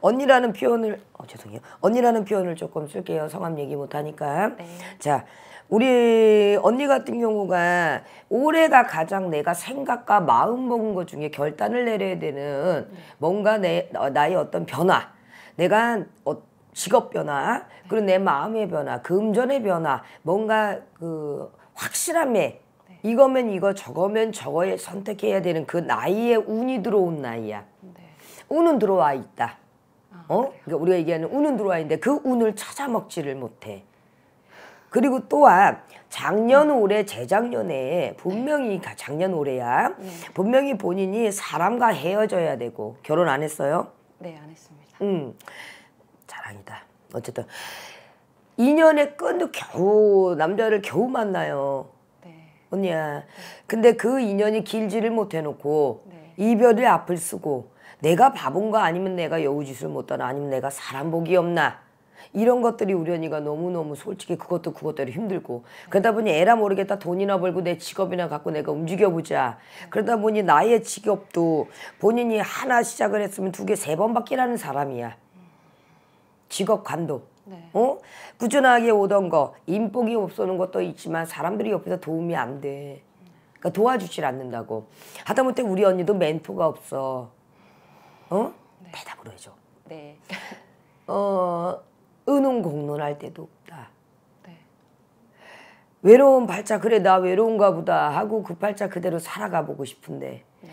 언니라는 표현을 어, 죄송해요. 언니라는 표현을 조금 쓸게요. 성함 얘기 못 하니까. 네. 자, 우리 언니 같은 경우가 올해가 가장 내가 생각과 마음 먹은 것 중에 결단을 내려야 되는 네. 뭔가 내 어, 나의 어떤 변화, 내가 어, 직업 변화, 네. 그리고 내 마음의 변화, 금전의 변화, 뭔가 그 확실함에 네. 이거면 이거 저거면 저거에 선택해야 되는 그 나이에 운이 들어온 나이야. 네. 운은 들어와 있다. 어? 어? 그러니까 우리가 얘기하는 운은 들어와있는데 그 운을 찾아 먹지를 못해. 그리고 또한 작년 네. 올해 재작년에 분명히 네. 작년 올해야 네. 분명히 본인이 사람과 헤어져야 되고 결혼 안 했어요? 네 안 했습니다. 음 자랑이다. 어쨌든 2년의 끈도 겨우 남자를 겨우 만나요. 네. 언니야. 네. 근데 그2년이 길지를 못해놓고 네. 이별이 앞을 쓰고 내가 바본가 아니면 내가 여우짓을 못하나 아니면 내가 사람 복이 없나 이런 것들이 우연이가 너무너무 솔직히 그것도 그것대로 힘들고 그러다 보니 애라 모르겠다 돈이나 벌고 내 직업이나 갖고 내가 움직여보자 그러다 보니 나의 직업도 본인이 하나 시작을 했으면 두 개 세번밖뀌라는 사람이야 직업 관도 네. 어? 꾸준하게 오던 거 인복이 없어는 것도 있지만 사람들이 옆에서 도움이 안돼 그러니까 도와주질 않는다고 하다못해 우리 언니도 멘토가 없어 어? 네. 대답으로 해줘. 네. 어, 은은 공론할 때도 없다. 네. 외로운 발자 그래 나 외로운가 보다 하고 그 발자 그대로 살아가 보고 싶은데 네.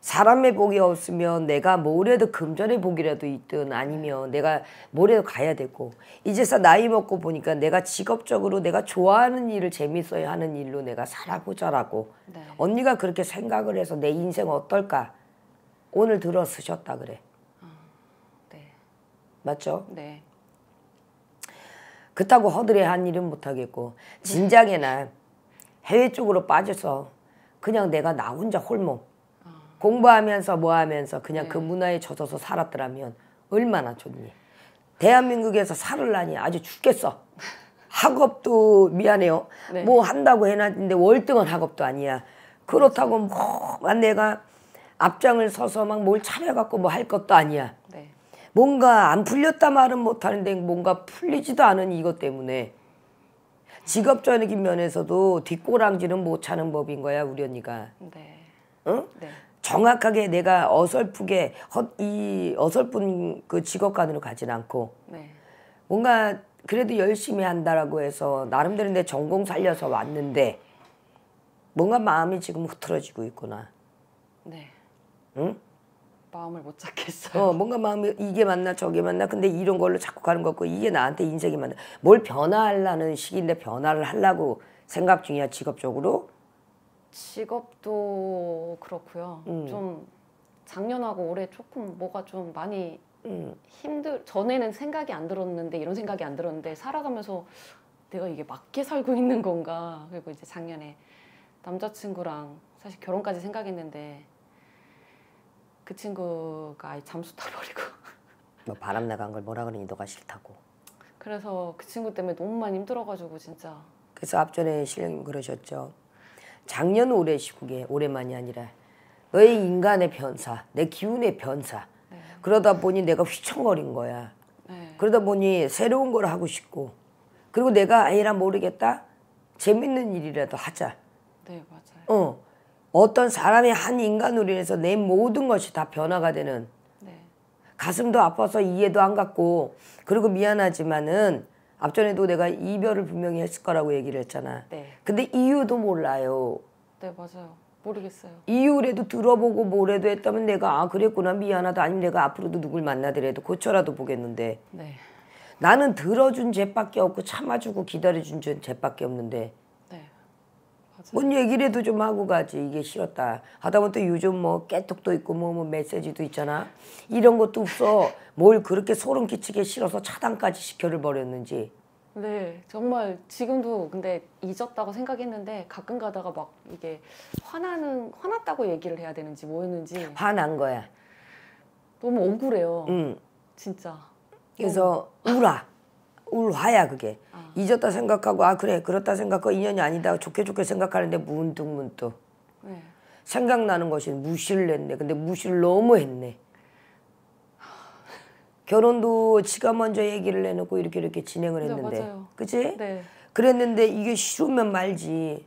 사람의 복이 없으면 내가 뭐래도 금전의 복이라도 있든 네. 아니면 내가 뭐래도 가야 되고 이제서 나이 먹고 보니까 내가 직업적으로 내가 좋아하는 일을 재밌어야 하는 일로 내가 살아보자라고 네. 언니가 그렇게 생각을 해서 내 인생 어떨까 오늘 들어 쓰셨다 그래. 아, 네. 맞죠? 네. 그렇다고 허드레한 일은 못하겠고 진작에는 해외 쪽으로 빠져서 그냥 내가 나 혼자 홀몸 어. 공부하면서 뭐하면서 그냥 그 네. 그 문화에 젖어서 살았더라면 얼마나 좋니 대한민국에서 살을나니 아주 죽겠어 학업도 미안해요 네. 뭐 한다고 해놨는데 월등한 학업도 아니야 그렇다고 뭐 내가 앞장을 서서 막 뭘 차려갖고 뭐 할 것도 아니야. 네. 뭔가 안 풀렸다 말은 못하는데 뭔가 풀리지도 않은 이것 때문에 직업적인 면에서도 뒷꼬랑지는 못 차는 법인 거야 우리 언니가. 네. 응? 네. 정확하게 내가 어설프게 헛, 이 어설픈 그 직업관으로 가진 않고 네. 뭔가 그래도 열심히 한다라고 해서 나름대로 내 전공 살려서 왔는데 뭔가 마음이 지금 흐트러지고 있구나. 네. 응? 마음을 못 찾겠어요. 어, 뭔가 마음이 이게 맞나 저게 맞나 근데 이런 걸로 자꾸 가는 것 같고 이게 나한테 인생이 맞나 뭘 변화하려는 시기인데 변화를 하려고 생각 중이야 직업적으로? 직업도 그렇고요. 음. 좀 작년하고 올해 조금 뭐가 좀 많이 음. 힘들 전에는 생각이 안 들었는데 이런 생각이 안 들었는데 살아가면서 내가 이게 맞게 살고 있는 건가 그리고 이제 작년에 남자친구랑 사실 결혼까지 생각했는데 그 친구가 잠수 타버리고 너 바람 나간 걸 뭐라 그러니 너가 싫다고 그래서 그 친구 때문에 너무 많이 힘들어가지고 진짜 그래서 앞전에 실령님 그러셨죠 작년 올해 시국에 올해만이 아니라 너의 인간의 변사 내 기운의 변사 네. 그러다 보니 내가 휘청거린 거야 네. 그러다 보니 새로운 걸 하고 싶고 그리고 내가 아니라 모르겠다 재밌는 일이라도 하자 네 맞아요 어 어떤 사람이한 인간으로 인해서 내 모든 것이 다 변화가 되는 네. 가슴도 아파서 이해도 안 갔고 그리고 미안하지만은 앞전에도 내가 이별을 분명히 했을 거라고 얘기를 했잖아. 네. 근데 이유도 몰라요. 네 맞아요. 모르겠어요. 이유라도 들어보고 뭐래도 했다면 내가 아 그랬구나 미안하다 아니면 내가 앞으로도 누굴 만나더라도 고쳐라도 보겠는데 네. 나는 들어준 죄밖에 없고 참아주고 기다려준 죄밖에 없는데 뭔 얘기를 해도 좀 하고 가지 이게 싫었다 하다못해 요즘 뭐 깨톡도 있고 뭐, 뭐 메시지도 있잖아 이런 것도 없어 뭘 그렇게 소름 끼치게 싫어서 차단까지 시켜를 버렸는지 네 정말 지금도 근데 잊었다고 생각했는데 가끔 가다가 막 이게 화나는 화났다고 얘기를 해야 되는지 뭐였는지 화난 거야 너무 억울해요 응 진짜 그래서 너무... 울어 울화야 그게 아. 잊었다 생각하고 아 그래 그렇다 생각하고 인연이 아니다 좋게 좋게 생각하는데 문득 문득 생각나는 것이 무시를 했네 근데 무시를 너무 했네 결혼도 지가 먼저 얘기를 내놓고 이렇게 이렇게 진행을 네, 했는데 네, 그치? 네. 그랬는데 이게 싫으면 말지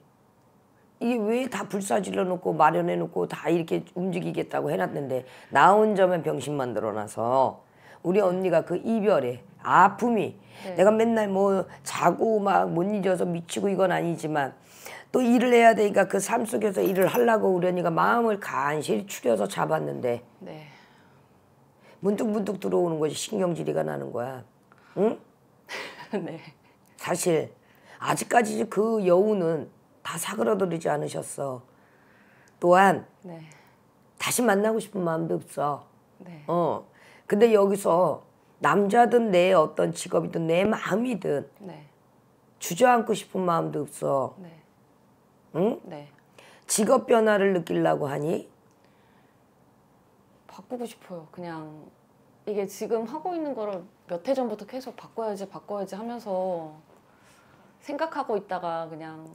이게 왜 다 불사질러 놓고 마련해 놓고 다 이렇게 움직이겠다고 해놨는데 나 혼자만 병신 만들어 놔서 우리 언니가 그 이별에 아픔이 네. 내가 맨날 뭐 자고 막못 잊어서 미치고 이건 아니지만 또 일을 해야 되니까 그 삶 속에서 일을 하려고 우려니까 마음을 간신히 추려서 잡았는데 네. 문득문득 들어오는 거지 신경질이가 나는 거야. 응? 네. 사실 아직까지 그 여우는 다 사그러들이지 않으셨어. 또한 네. 다시 만나고 싶은 마음도 없어. 네. 어. 근데 여기서 남자든 내 어떤 직업이든 내 마음이든 네. 주저앉고 싶은 마음도 없어. 네. 응? 네. 직업 변화를 느끼려고 하니? 바꾸고 싶어요. 그냥 이게 지금 하고 있는 거를 몇 해 전부터 계속 바꿔야지 바꿔야지 하면서 생각하고 있다가 그냥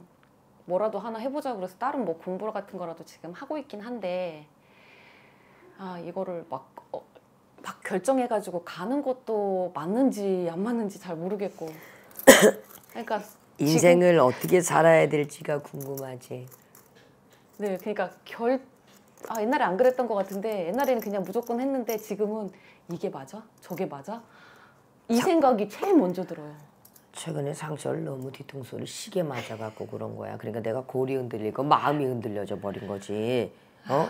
뭐라도 하나 해보자 그래서 다른 뭐 공부 같은 거라도 지금 하고 있긴 한데 아 이거를 막 어, 막 결정해가지고 가는 것도 맞는지 안 맞는지 잘 모르겠고. 그러니까 인생을 지금... 어떻게 살아야 될지가 궁금하지. 네, 그러니까 결. 아 옛날에 안 그랬던 것 같은데 옛날에는 그냥 무조건 했는데 지금은 이게 맞아? 저게 맞아? 이 자... 생각이 제일 먼저 들어요. 최근에 상철 너무 뒤통수를 시계 맞아갖고 그런 거야. 그러니까 내가 골이 흔들리고 마음이 흔들려져 버린 거지. 어?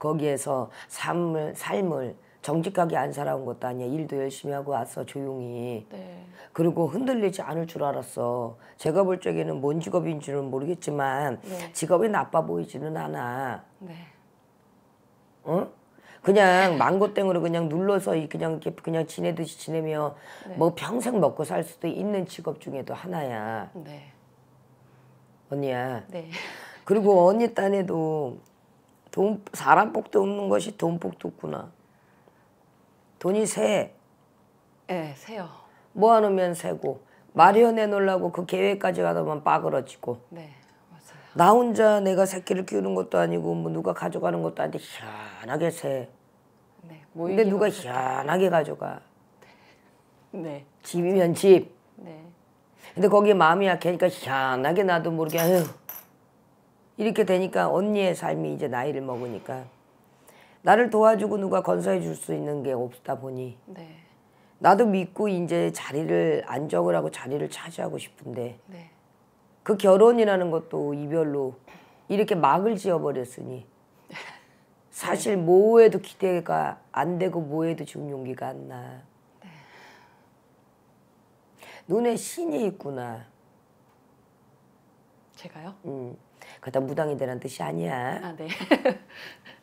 거기에서 삶을 삶을 정직하게 안 살아온 것도 아니야. 일도 열심히 하고 왔어 조용히. 네. 그리고 흔들리지 않을 줄 알았어. 제가 볼 적에는 뭔 직업인지는 모르겠지만 네. 직업이 나빠 보이지는 않아. 네. 어? 그냥 망고땡으로 그냥 눌러서 그냥 이렇게 그냥 지내듯이 지내며 네. 뭐 평생 먹고 살 수도 있는 직업 중에도 하나야. 네. 언니야. 네. 그리고 언니 딴에도 돈 사람 복도 없는 것이 돈 복도 없구나. 돈이 세. 예, 네, 새요. 모아놓으면 세고 마련해 놓으려고 그 계획까지 가다보면 빠그러지고. 네, 맞아요. 나 혼자 내가 새끼를 키우는 것도 아니고 뭐 누가 가져가는 것도 아닌데 희한하게 세. 네, 근데 누가 희한하게 가져가. 네. 집이면 집. 네. 근데 거기에 마음이 약하니까 희한하게 나도 모르게 아유 이렇게 되니까 언니의 삶이 이제 나이를 먹으니까 나를 도와주고 누가 건사해 줄 수 있는 게 없다 보니 네. 나도 믿고 이제 자리를 안정을 하고 자리를 차지하고 싶은데 네. 그 결혼이라는 것도 이별로 이렇게 막을 지어버렸으니 사실 네. 뭐에도 기대가 안 되고 뭐에도 지금 용기가 안 나. 네. 눈에 신이 있구나. 제가요? 음, 그다 무당이 되란 뜻이 아니야. 아, 네.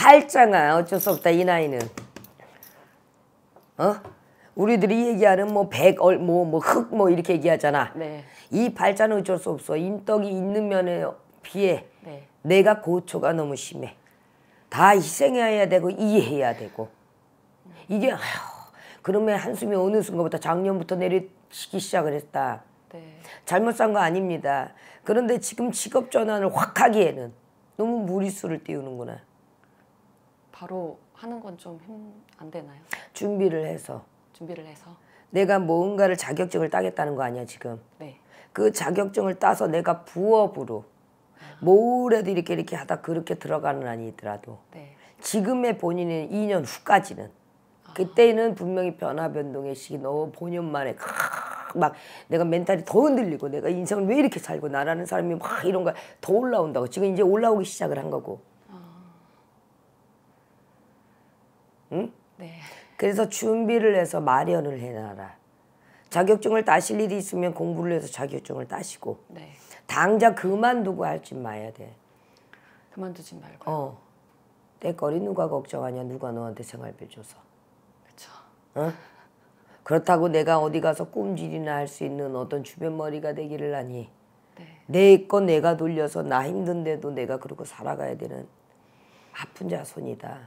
팔자아 어쩔 수 없다 이 나이는 어? 우리들이 얘기하는 뭐 백 얼 뭐뭐 흙 뭐 이렇게 얘기하잖아. 네. 이 발자는 어쩔 수 없어. 인덕이 있는 면에 비해 네. 내가 고초가 너무 심해. 다 희생해야 되고 이해해야 되고 이게 아휴 그러면 한숨이 어느 순간부터 작년부터 내리기 시작을 했다. 네. 잘못 산 거 아닙니다. 그런데 지금 직업 전환을 확 하기에는 너무 무리수를 띄우는구나. 바로 하는 건 좀 안 되나요? 준비를 해서. 준비를 해서. 내가 뭔가를 자격증을 따겠다는 거 아니야 지금. 네. 그 자격증을 따서 내가 부업으로 아. 모래도 이렇게 이렇게 하다 그렇게 들어가는 아니더라도 네. 지금의 본인은 2년 후까지는 아. 그때는 분명히 변화 변동의 시기 너무 본연만의 막 내가 멘탈이 더 흔들리고 내가 인생을 왜 이렇게 살고 나라는 사람이 막 이런 거 더 올라온다고 지금 이제 올라오기 시작을 한 거고 응? 네. 그래서 준비를 해서 마련을 해놔라. 자격증을 따실 일이 있으면 공부를 해서 자격증을 따시고 네. 당장 그만두고 할지 마야 돼. 그만두지 말고. 어. 때거리 누가 걱정하냐 누가 너한테 생활비 줘서. 그렇죠. 어? 그렇다고 내가 어디 가서 꿈질이나 할 수 있는 어떤 주변 머리가 되기를 하니 네. 내거 내가 돌려서 나 힘든데도 내가 그러고 살아가야 되는 아픈 자손이다.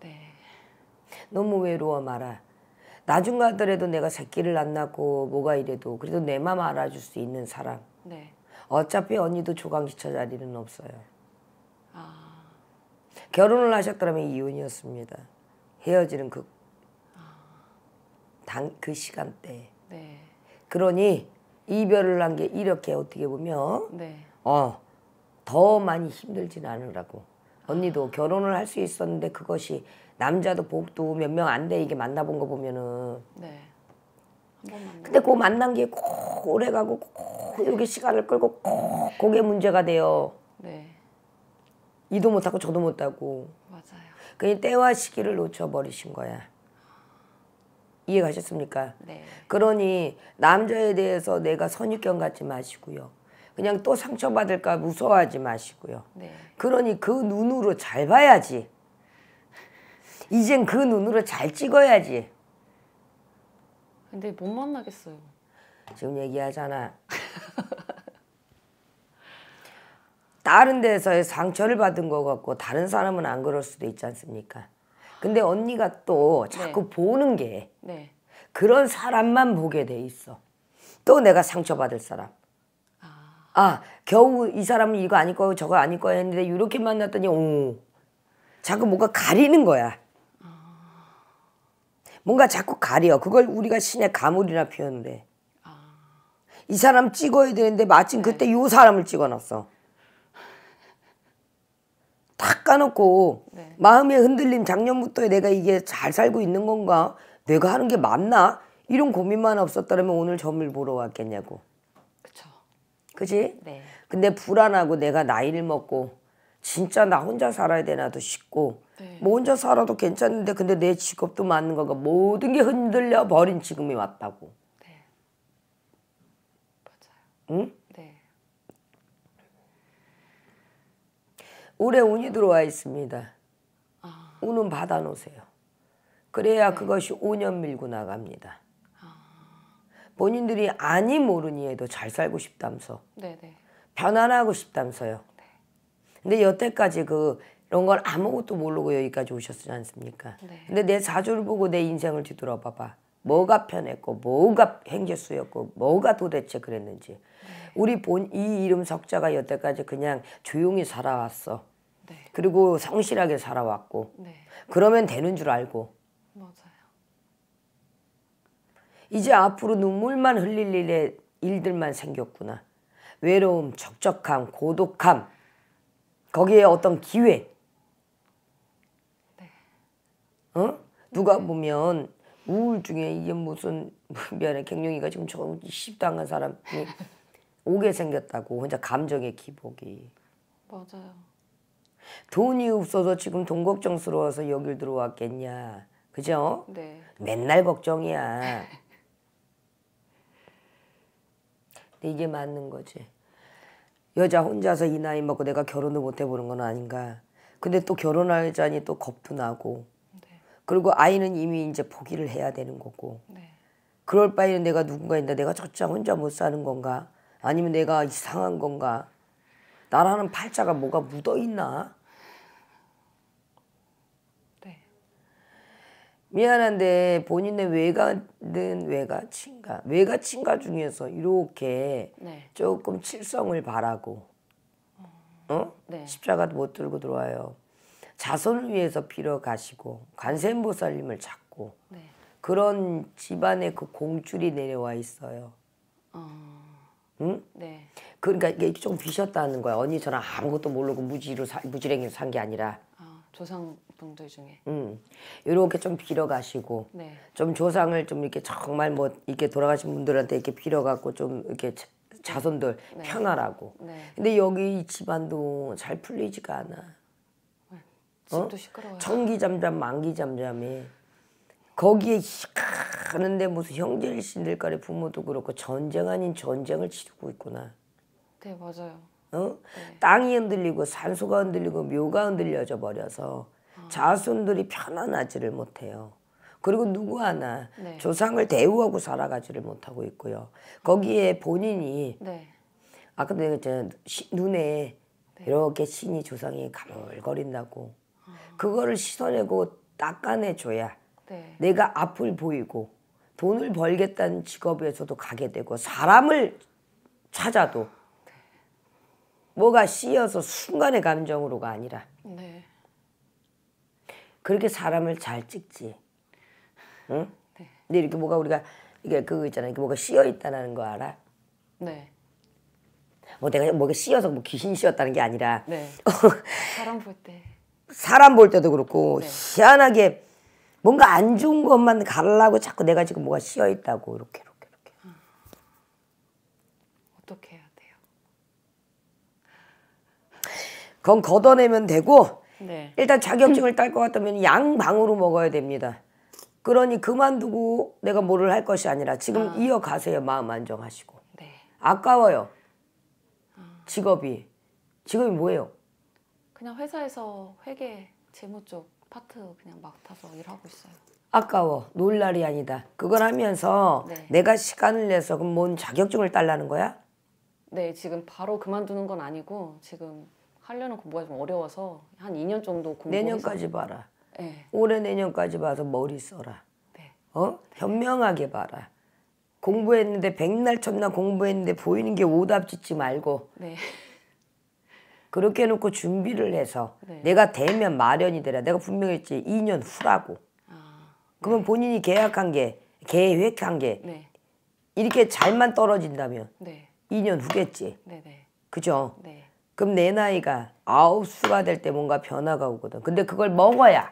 네. 너무 외로워 말아. 나중 가더라도 내가 새끼를 안 낳고 뭐가 이래도 그래도 내 맘 알아줄 수 있는 사람. 네. 어차피 언니도 조강지처 자리는 없어요. 아... 결혼을 하셨더라면 이혼이었습니다. 헤어지는 그, 아... 당, 그 시간대. 네. 그러니 이별을 한 게 이렇게 어떻게 보면 네. 어, 더 많이 힘들진 않으라고. 아. 언니도 결혼을 할 수 있었는데 그것이 남자도 복도 몇 명 안돼 이게 만나본 거 보면은. 네. 근데 그 만난 게 꼭 오래 가고 꼭 이렇게 시간을 끌고 꼭 그게 문제가 돼요. 네. 이도 못하고 저도 못하고. 맞아요. 그냥 때와 시기를 놓쳐버리신 거야. 이해가셨습니까? 네. 그러니 남자에 대해서 내가 선입견 갖지 마시고요. 그냥 또 상처받을까 무서워하지 마시고요. 네. 그러니 그 눈으로 잘 봐야지. 이젠 그 눈으로 잘 찍어야지. 근데 못 만나겠어요. 지금 얘기하잖아. 다른 데서의 상처를 받은 거 같고 다른 사람은 안 그럴 수도 있지 않습니까? 근데 언니가 또 자꾸 네. 보는 게 네. 그런 사람만 보게 돼 있어. 또 내가 상처받을 사람. 아, 아 겨우 이 사람은 이거 아닐 거고 저거 아닐 거야 했는데 이렇게 만났더니 오 자꾸 뭔가 가리는 거야. 뭔가 자꾸 가려. 그걸 우리가 신의 가물이라 표현을 해. 아... 이 사람 찍어야 되는데 마침 네. 그때 요 사람을 찍어놨어. 탁 까놓고 네. 마음의 흔들림 작년부터 내가 이게 잘 살고 있는 건가? 내가 하는 게 맞나? 이런 고민만 없었다면 오늘 점을 보러 왔겠냐고. 그쵸. 그지? 네. 근데 불안하고 내가 나이를 먹고 진짜 나 혼자 살아야 되나도 싶고 네. 뭐 혼자 살아도 괜찮은데 근데 내 직업도 맞는 거가 모든 게 흔들려 버린 지금이 왔다고. 네. 맞아요. 응? 네. 올해 운이 들어와 있습니다. 아. 운은 받아 놓으세요. 그래야 네. 그것이 5년 밀고 나갑니다. 아. 본인들이 아니 모르니 해도 잘 살고 싶다면서. 네네. 네. 편안하고 싶다면서요. 네. 근데 여태까지 그 이런 걸 아무것도 모르고 여기까지 오셨지 않습니까? 네. 근데 내 사주를 보고 내 인생을 뒤돌아봐봐. 뭐가 편했고 뭐가 행재수였고 뭐가 도대체 그랬는지. 네. 우리 본 이 이름 석자가 여태까지 그냥 조용히 살아왔어. 네. 그리고 성실하게 살아왔고. 네. 그러면 되는 줄 알고. 맞아요. 이제 앞으로 눈물만 흘릴 일에 일들만 생겼구나. 외로움, 적적함, 고독함, 거기에 어떤 기회, 어? 누가 보면 우울증에 이게 무슨 미안해 경영이가 지금 저 십당한 사람이 오게 생겼다고 혼자 감정의 기복이 맞아요 돈이 없어서 지금 돈 걱정스러워서 여길 들어왔겠냐 그죠? 네 맨날 걱정이야 근데 이게 맞는 거지 여자 혼자서 이 나이 먹고 내가 결혼을 못 해보는 건 아닌가 근데 또 결혼하자니 또 겁도 나고 그리고 아이는 이미 이제 포기를 해야 되는 거고. 네. 그럴 바에는 내가 누군가 있다. 내가 저 자 혼자 못 사는 건가? 아니면 내가 이상한 건가? 나라는 팔자가 뭐가 묻어 있나? 네. 미안한데 본인의 외가는 외가친가 외가친가 중에서 이렇게 네. 조금 칠성을 바라고 음. 어? 네. 십자가도 못 들고 들어와요. 자손을 위해서 빌어가시고 관세음보살님을 찾고 네. 그런 집안에 그 공줄이 내려와 있어요. 어... 응? 네. 그러니까 이게 좀 비셨다는 거야. 언니 저랑 아무것도 모르고 무지로 사, 무지랭이로 산 게 아니라. 아, 조상분들 중에. 응. 이렇게 좀 빌어가시고. 네. 좀 조상을 좀 이렇게 정말 뭐 이렇게 돌아가신 분들한테 이렇게 빌어갖고 좀 이렇게 자손들 네. 편하라고. 네. 근데 여기 집안도 잘 풀리지가 않아. 어? 청기 잠잠 만기 잠잠해. 거기에 희한한데 무슨 형제일 신들간의 부모도 그렇고 전쟁 아닌 전쟁을 치르고 있구나. 네 맞아요. 어? 네. 땅이 흔들리고 산소가 흔들리고 묘가 흔들려져 버려서 아. 자손들이 편안하지를 못해요. 그리고 누구 하나 네. 조상을 대우하고 살아가지를 못하고 있고요. 거기에 본인이 네. 아까도 얘기했잖아요. 눈에 네. 이렇게 신이 조상이 가물거린다고. 그거를 씻어내고 닦아내줘야 네. 내가 앞을 보이고 돈을 벌겠다는 직업에서도 가게 되고 사람을 찾아도 네. 뭐가 씌여서 순간의 감정으로가 아니라 네. 그렇게 사람을 잘 찍지. 응? 네. 근데 이렇게 뭐가 우리가 이게 그거 있잖아. 이게 뭐가 씌여 있다는 거 알아? 네. 뭐 내가 뭐가 씌여서 뭐 귀신 씌였다는 게 아니라. 네. 사람 볼 때. 사람 볼 때도 그렇고 네. 희한하게 뭔가 안 좋은 것만 갈라고 자꾸 내가 지금 뭐가 씌어 있다고 이렇게 이렇게 이렇게 음. 어떻게 해야 돼요? 그건 걷어내면 되고 네. 일단 자격증을 딸 것 같다면 양방으로 먹어야 됩니다. 그러니 그만두고 내가 뭐를 할 것이 아니라 지금 아. 이어가세요. 마음 안정하시고. 네. 아까워요. 직업이. 직업이 뭐예요? 그냥 회사에서 회계 재무 쪽 파트 그냥 맡아서 일하고 있어요. 아까워 놀 날이 아니다. 그걸 하면서 네. 내가 시간을 내서 그럼 뭔 자격증을 딸라는 거야? 네 지금 바로 그만두는 건 아니고 지금 하려는 공부가 좀 어려워서 한 2년 정도 공부. 내년까지 봐라. 네. 올해 내년까지 봐서 머리 써라. 네. 어 현명하게 봐라. 공부했는데 백날 첫날 공부했는데 보이는 게 오답 짓지 말고. 네. 그렇게 해놓고 준비를 해서 네. 내가 되면 마련이 되라. 내가 분명 했지 2년 후라고. 아, 그러면 네. 본인이 계약한 게 계획한 게 네. 이렇게 잘만 떨어진다면 네. 2년 후겠지. 네, 네. 그죠? 그럼 내 나이가 아홉 수가 될 때 뭔가 변화가 오거든. 근데 그걸 먹어야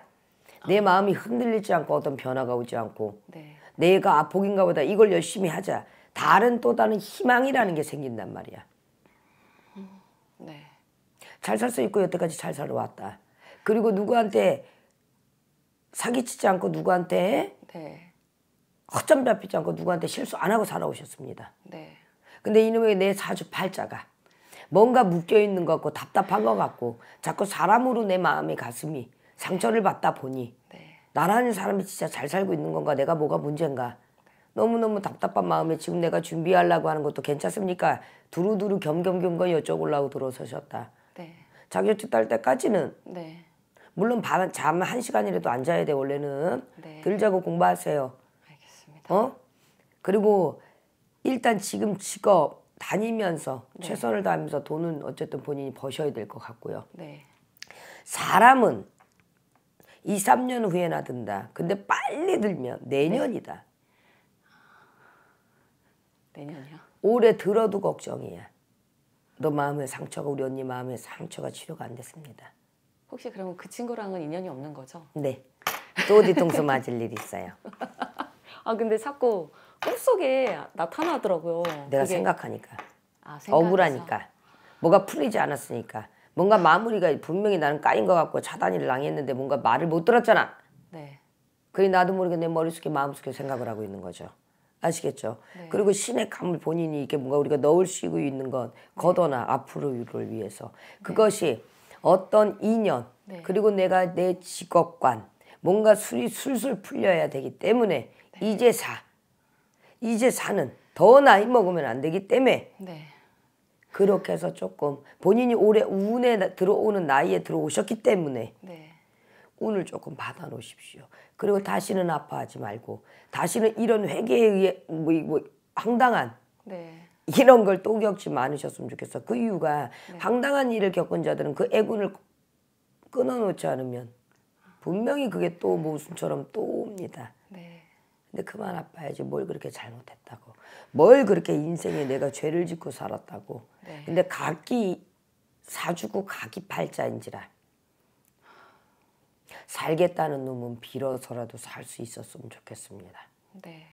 내 아. 마음이 흔들리지 않고 어떤 변화가 오지 않고 내가 아폭인가 보다 이걸 열심히 하자. 다른 또 다른 희망이라는 게 생긴단 말이야. 잘살수 있고 여태까지 잘 살아왔다. 그리고 누구한테 사기치지 않고 누구한테 네. 허점 잡히지 않고 누구한테 실수 안 하고 살아오셨습니다. 네. 근데 이놈의 내 사주 팔자가 뭔가 묶여있는 것 같고 답답한 것 같고 자꾸 사람으로 내 마음의 가슴이 상처를 네. 받다 보니 네. 나라는 사람이 진짜 잘 살고 있는 건가 내가 뭐가 문제인가 너무너무 답답한 마음에 지금 내가 준비하려고 하는 것도 괜찮습니까? 두루두루 겸겸겸 거 여쭤보려고 들어서셨다. 자격증 딸 때까지는 네. 물론 밤잠한 시간이라도 안 자야 돼 원래는 들 네. 자고 공부하세요. 알겠습니다. 어 그리고 일단 지금 직업 다니면서 네. 최선을 다하면서 돈은 어쨌든 본인이 버셔야 될 것 같고요. 네. 사람은 2, 3년 후에나 든다. 근데 빨리 들면 내년이다. 네. 내년이요? 올해 들어도 걱정이야. 너 마음의 상처가 우리 언니 마음의 상처가 치료가 안 됐습니다. 혹시 그러면 그 친구랑은 인연이 없는 거죠? 네. 또 뒤통수 맞을 일 있어요. 아 근데 자꾸 꿈속에 나타나더라고요. 내가 그게... 생각하니까. 아, 억울하니까. 뭐가 풀리지 않았으니까. 뭔가 마무리가 분명히 나는 까인 것 같고 차단이를 당했는데 뭔가 말을 못 들었잖아. 네. 그게 나도 모르게 내 머릿속에 마음속에 생각을 하고 있는 거죠. 아시겠죠? 네. 그리고 신의 감을 본인이 이게 뭔가 우리가 넣을 수 있는 건 거둬나 네. 앞으로를 위해서 네. 그것이 어떤 인연 네. 그리고 내가 내 직업관 뭔가 술이 술술 풀려야 되기 때문에 이제 사 이제 사는 더 나이 먹으면 안 되기 때문에 그렇게 해서 조금 본인이 올해 운에 들어오는 나이에 들어오셨기 때문에 네. 오늘 조금 받아놓으십시오. 그리고 다시는 아파하지 말고 다시는 이런 회개에 의해 뭐, 뭐 황당한 네. 이런 걸 또 겪지 않으셨으면 좋겠어. 그 이유가 네. 황당한 일을 겪은 자들은 그 애군을 끊어놓지 않으면 분명히 그게 또 모순처럼 또 옵니다. 네. 근데 그만 아파야지 뭘 그렇게 잘못했다고 뭘 그렇게 인생에 내가 죄를 짓고 살았다고 네. 근데 각기 사주고 각기 팔자인지라 살겠다는 놈은 빌어서라도 살 수 있었으면 좋겠습니다. 네.